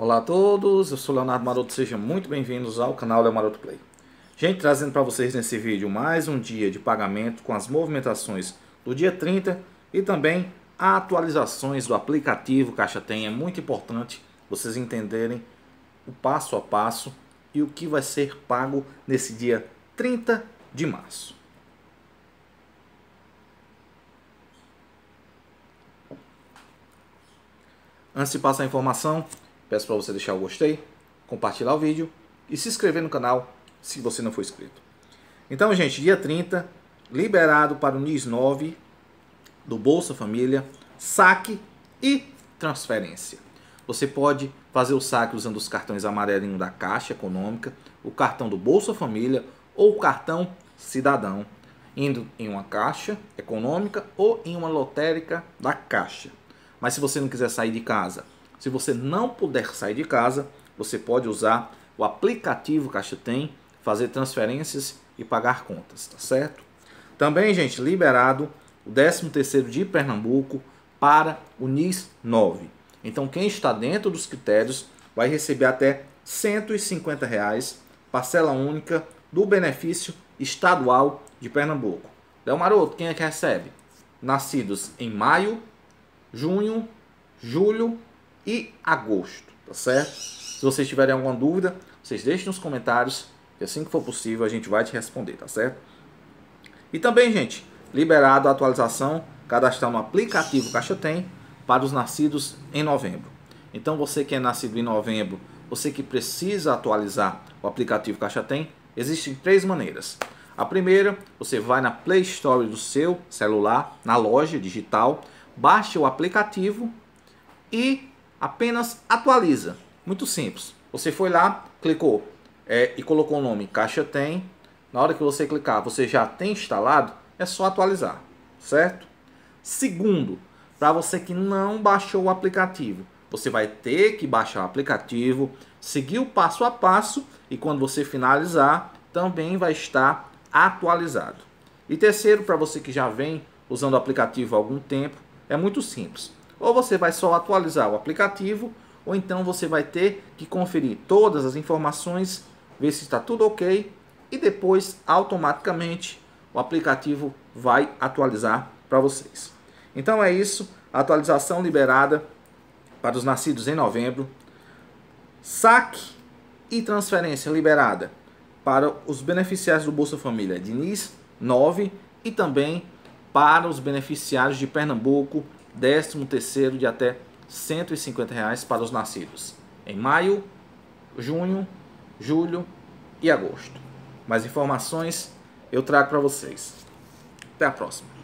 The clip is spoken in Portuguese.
Olá a todos, eu sou Leonardo Maroto, sejam muito bem-vindos ao canal Leonardo Maroto Play. Gente, trazendo para vocês nesse vídeo mais um dia de pagamento com as movimentações do dia 30 e também atualizações do aplicativo Caixa Tem. É muito importante vocês entenderem o passo a passo e o que vai ser pago nesse dia 30 de março. Antes de passar a informação, Peço para você deixar o gostei, compartilhar o vídeo e se inscrever no canal se você não for inscrito. Então, gente, dia 30, liberado para o NIS 9 do Bolsa Família, saque e transferência. Você pode fazer o saque usando os cartões amarelinho da Caixa Econômica, o cartão do Bolsa Família ou o cartão Cidadão, indo em uma caixa econômica ou em uma lotérica da Caixa. Mas se você não quiser sair de casa se você não puder sair de casa, você pode usar o aplicativo Caixa Tem, fazer transferências e pagar contas, tá certo? Também, gente, liberado o 13º de Pernambuco para o NIS 9. Então, quem está dentro dos critérios vai receber até R$ 150,00, reais, parcela única do benefício estadual de Pernambuco. Léo Maroto, quem é que recebe? Nascidos em maio, junho, julho e agosto, tá certo? Se vocês tiverem alguma dúvida, vocês deixem nos comentários e assim que for possível a gente vai te responder, tá certo? E também, gente, liberado a atualização, cadastrar no aplicativo Caixa Tem para os nascidos em novembro. Então você que é nascido em novembro, você que precisa atualizar o aplicativo Caixa Tem, existem três maneiras. A primeira, você vai na Play Store do seu celular, na loja digital, baixa o aplicativo e apenas atualiza. Muito simples. Você foi lá, clicou é, e colocou o nome Caixa Tem. Na hora que você clicar, você já tem instalado, é só atualizar, certo? Segundo, para você que não baixou o aplicativo, você vai ter que baixar o aplicativo, seguir o passo a passo e quando você finalizar, também vai estar atualizado. E terceiro, para você que já vem usando o aplicativo há algum tempo, é muito simples. Ou você vai só atualizar o aplicativo, ou então você vai ter que conferir todas as informações, ver se está tudo ok, e depois automaticamente o aplicativo vai atualizar para vocês. Então é isso, atualização liberada para os nascidos em novembro, saque e transferência liberada para os beneficiários do Bolsa Família Diniz 9 e também para os beneficiários de Pernambuco, décimo terceiro de até R$ 150 reais para os nascidos em maio, junho, julho e agosto. Mais informações eu trago para vocês. Até a próxima.